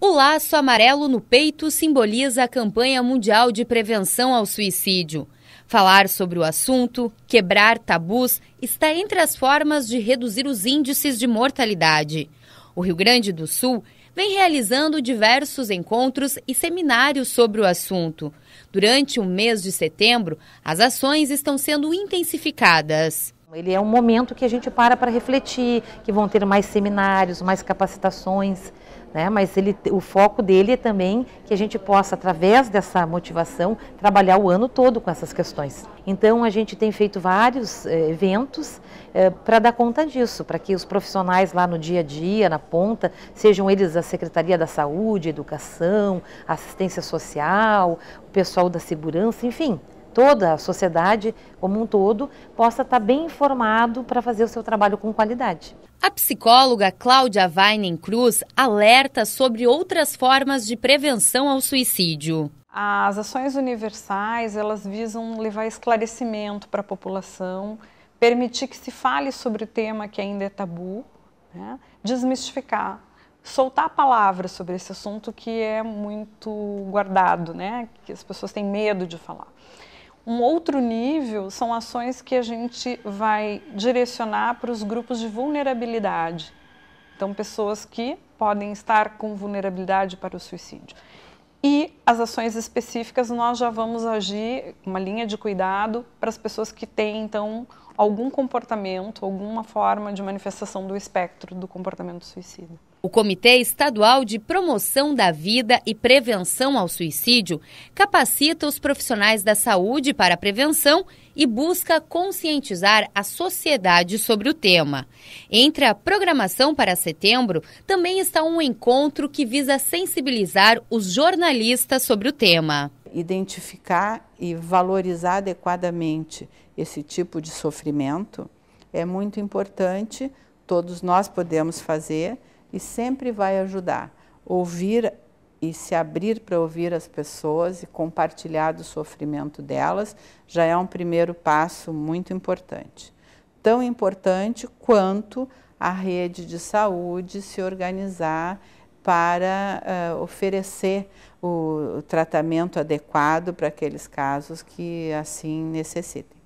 O laço amarelo no peito simboliza a campanha mundial de prevenção ao suicídio. Falar sobre o assunto, quebrar tabus, está entre as formas de reduzir os índices de mortalidade. O Rio Grande do Sul vem realizando diversos encontros e seminários sobre o assunto. Durante o mês de setembro, as ações estão sendo intensificadas. Ele é um momento que a gente para para refletir, que vão ter mais seminários, mais capacitações, né? mas ele, o foco dele é também que a gente possa, através dessa motivação, trabalhar o ano todo com essas questões. Então, a gente tem feito vários eh, eventos eh, para dar conta disso, para que os profissionais lá no dia a dia, na ponta, sejam eles da Secretaria da Saúde, Educação, Assistência Social, o pessoal da Segurança, enfim, toda a sociedade como um todo possa estar bem informado para fazer o seu trabalho com qualidade. A psicóloga Cláudia Weinen Cruz alerta sobre outras formas de prevenção ao suicídio. As ações universais, elas visam levar esclarecimento para a população, permitir que se fale sobre o tema que ainda é tabu, né? desmistificar, soltar a palavra sobre esse assunto que é muito guardado, né? que as pessoas têm medo de falar. Um outro nível são ações que a gente vai direcionar para os grupos de vulnerabilidade. Então, pessoas que podem estar com vulnerabilidade para o suicídio. E as ações específicas nós já vamos agir uma linha de cuidado para as pessoas que têm então algum comportamento, alguma forma de manifestação do espectro do comportamento suicida. O Comitê Estadual de Promoção da Vida e Prevenção ao Suicídio capacita os profissionais da saúde para a prevenção e busca conscientizar a sociedade sobre o tema. Entre a programação para setembro, também está um encontro que visa sensibilizar os jornalistas sobre o tema. Identificar e valorizar adequadamente esse tipo de sofrimento é muito importante, todos nós podemos fazer e sempre vai ajudar. Ouvir e se abrir para ouvir as pessoas e compartilhar do sofrimento delas já é um primeiro passo muito importante. Tão importante quanto a rede de saúde se organizar para uh, oferecer o tratamento adequado para aqueles casos que assim necessitem.